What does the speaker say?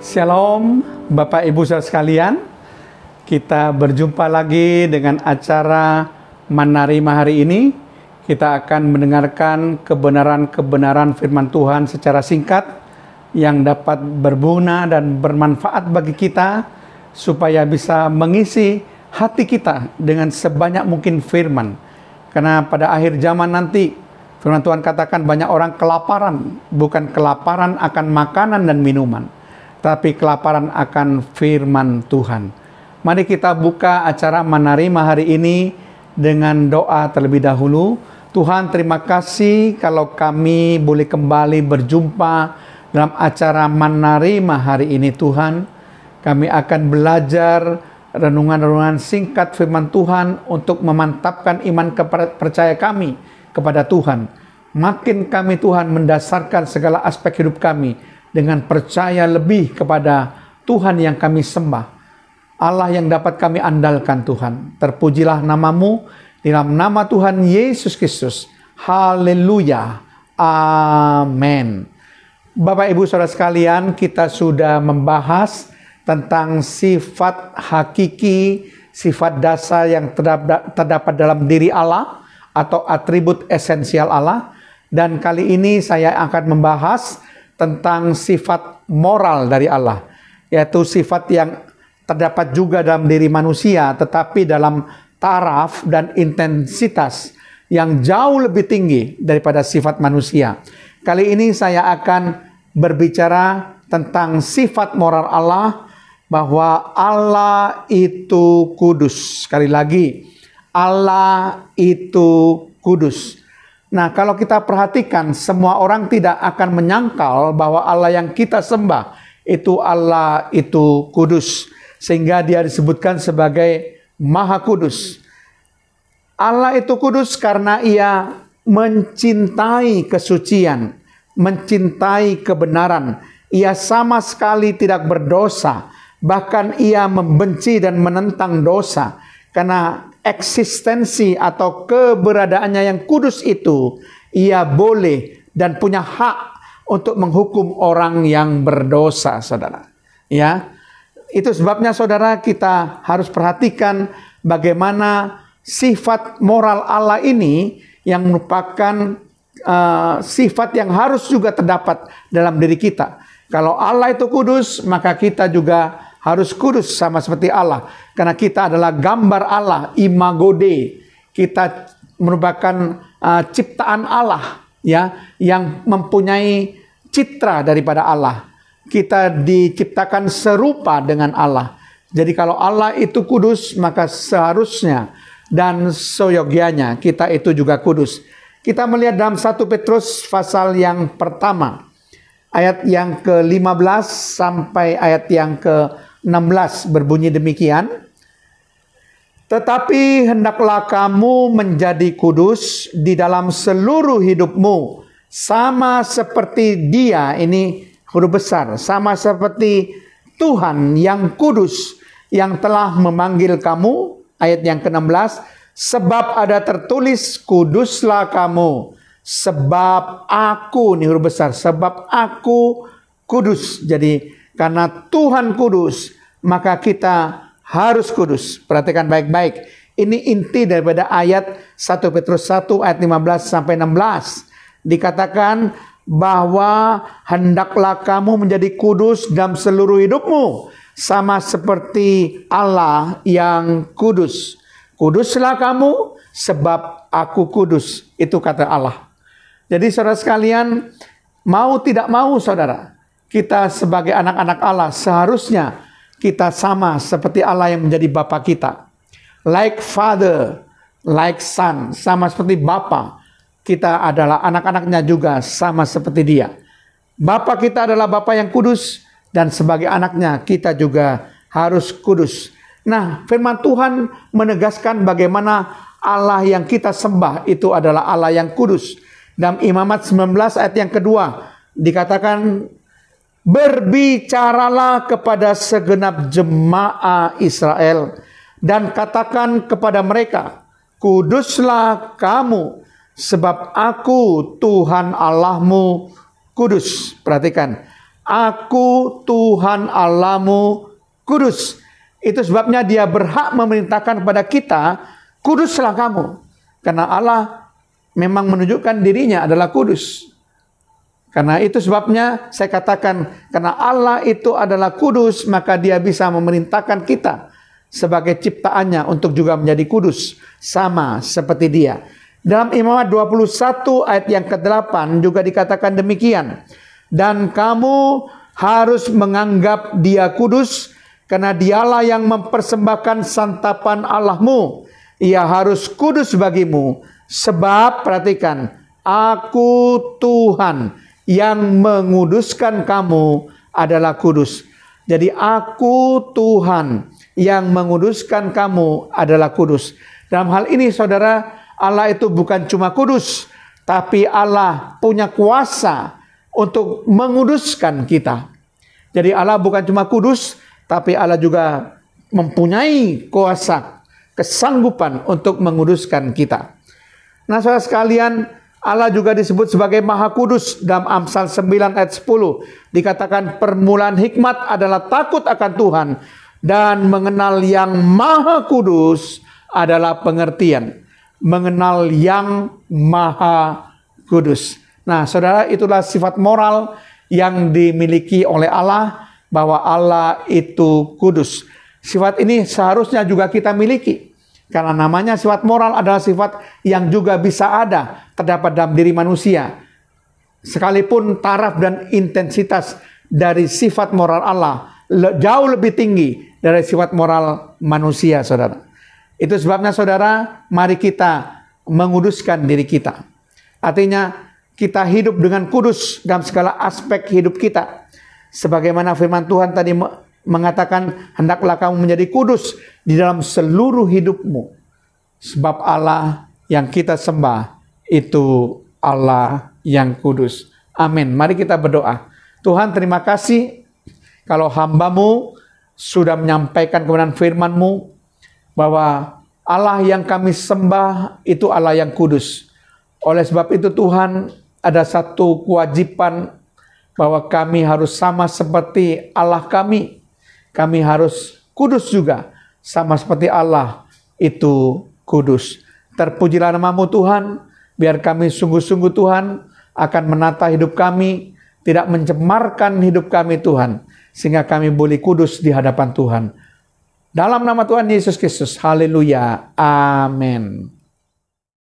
Shalom, Bapak Ibu saudara sekalian. Kita berjumpa lagi dengan acara Manarima hari ini. Kita akan mendengarkan kebenaran-kebenaran firman Tuhan secara singkat yang dapat berguna dan bermanfaat bagi kita supaya bisa mengisi hati kita dengan sebanyak mungkin firman. Karena pada akhir zaman nanti firman Tuhan katakan banyak orang kelaparan, bukan kelaparan akan makanan dan minuman tapi kelaparan akan firman Tuhan. Mari kita buka acara Manarima hari ini dengan doa terlebih dahulu. Tuhan terima kasih kalau kami boleh kembali berjumpa dalam acara Manarima hari ini Tuhan. Kami akan belajar renungan-renungan singkat firman Tuhan untuk memantapkan iman percaya kami kepada Tuhan. Makin kami Tuhan mendasarkan segala aspek hidup kami dengan percaya lebih kepada Tuhan yang kami sembah, Allah yang dapat kami andalkan Tuhan. Terpujilah namamu di dalam nama Tuhan Yesus Kristus. Haleluya. Amin. Bapak Ibu Saudara sekalian, kita sudah membahas tentang sifat hakiki, sifat dasar yang terdapat dalam diri Allah atau atribut esensial Allah. Dan kali ini saya akan membahas tentang sifat moral dari Allah, yaitu sifat yang terdapat juga dalam diri manusia, tetapi dalam taraf dan intensitas yang jauh lebih tinggi daripada sifat manusia. Kali ini saya akan berbicara tentang sifat moral Allah bahwa Allah itu kudus. Sekali lagi, Allah itu kudus. Nah, kalau kita perhatikan, semua orang tidak akan menyangkal bahwa Allah yang kita sembah itu Allah itu kudus, sehingga Dia disebutkan sebagai Maha Kudus. Allah itu kudus karena Ia mencintai kesucian, mencintai kebenaran. Ia sama sekali tidak berdosa, bahkan Ia membenci dan menentang dosa, karena eksistensi atau keberadaannya yang kudus itu, ia boleh dan punya hak untuk menghukum orang yang berdosa, saudara. Ya, itu sebabnya saudara kita harus perhatikan bagaimana sifat moral Allah ini yang merupakan uh, sifat yang harus juga terdapat dalam diri kita. Kalau Allah itu kudus, maka kita juga harus kudus sama seperti Allah. Karena kita adalah gambar Allah, imago Dei. Kita merupakan uh, ciptaan Allah ya yang mempunyai citra daripada Allah. Kita diciptakan serupa dengan Allah. Jadi kalau Allah itu kudus, maka seharusnya dan seyogyanya kita itu juga kudus. Kita melihat dalam satu Petrus pasal yang pertama ayat yang ke-15 sampai ayat yang ke 16 berbunyi demikian. Tetapi hendaklah kamu menjadi kudus di dalam seluruh hidupmu. Sama seperti dia, ini huruf besar. Sama seperti Tuhan yang kudus yang telah memanggil kamu. Ayat yang ke-16. Sebab ada tertulis, kuduslah kamu. Sebab aku, ini huruf besar. Sebab aku kudus. Jadi karena Tuhan kudus, maka kita harus kudus. Perhatikan baik-baik. Ini inti daripada ayat 1 Petrus 1 ayat 15 sampai 16. Dikatakan bahwa hendaklah kamu menjadi kudus dalam seluruh hidupmu. Sama seperti Allah yang kudus. Kuduslah kamu sebab aku kudus. Itu kata Allah. Jadi saudara sekalian, mau tidak mau saudara, kita sebagai anak-anak Allah seharusnya kita sama seperti Allah yang menjadi Bapa kita. Like Father, like Son, sama seperti Bapa. Kita adalah anak-anaknya juga sama seperti dia. Bapa kita adalah Bapa yang kudus dan sebagai anaknya kita juga harus kudus. Nah, firman Tuhan menegaskan bagaimana Allah yang kita sembah itu adalah Allah yang kudus. Dalam Imamat 19 ayat yang kedua dikatakan Berbicaralah kepada segenap jemaah Israel dan katakan kepada mereka, kuduslah kamu sebab aku Tuhan Allahmu kudus. Perhatikan, aku Tuhan Allahmu kudus. Itu sebabnya dia berhak memerintahkan kepada kita, kuduslah kamu. Karena Allah memang menunjukkan dirinya adalah kudus. Karena itu sebabnya saya katakan karena Allah itu adalah kudus maka dia bisa memerintahkan kita sebagai ciptaannya untuk juga menjadi kudus sama seperti dia. Dalam Imamat 21 ayat yang ke-8 juga dikatakan demikian. Dan kamu harus menganggap dia kudus karena dialah yang mempersembahkan santapan Allahmu. Ia harus kudus bagimu sebab perhatikan aku Tuhan yang menguduskan kamu adalah kudus. Jadi aku Tuhan yang menguduskan kamu adalah kudus. Dalam hal ini saudara, Allah itu bukan cuma kudus, tapi Allah punya kuasa untuk menguduskan kita. Jadi Allah bukan cuma kudus, tapi Allah juga mempunyai kuasa, kesanggupan untuk menguduskan kita. Nah saudara sekalian, Allah juga disebut sebagai Maha Kudus dalam Amsal 9 ayat 10. Dikatakan permulaan hikmat adalah takut akan Tuhan dan mengenal yang Maha Kudus adalah pengertian. Mengenal yang Maha Kudus. Nah, Saudara, itulah sifat moral yang dimiliki oleh Allah bahwa Allah itu kudus. Sifat ini seharusnya juga kita miliki. Karena namanya sifat moral adalah sifat yang juga bisa ada terdapat dalam diri manusia. Sekalipun taraf dan intensitas dari sifat moral Allah le jauh lebih tinggi dari sifat moral manusia, saudara. Itu sebabnya, saudara, mari kita menguduskan diri kita. Artinya, kita hidup dengan kudus dalam segala aspek hidup kita. Sebagaimana firman Tuhan tadi mengatakan hendaklah kamu menjadi kudus di dalam seluruh hidupmu. Sebab Allah yang kita sembah itu Allah yang kudus. Amin. Mari kita berdoa. Tuhan terima kasih kalau hambamu sudah menyampaikan kebenaran firmanmu bahwa Allah yang kami sembah itu Allah yang kudus. Oleh sebab itu Tuhan ada satu kewajiban bahwa kami harus sama seperti Allah kami kami harus kudus juga. Sama seperti Allah itu kudus. Terpujilah namamu Tuhan, biar kami sungguh-sungguh Tuhan akan menata hidup kami, tidak mencemarkan hidup kami Tuhan, sehingga kami boleh kudus di hadapan Tuhan. Dalam nama Tuhan Yesus Kristus, haleluya, amin.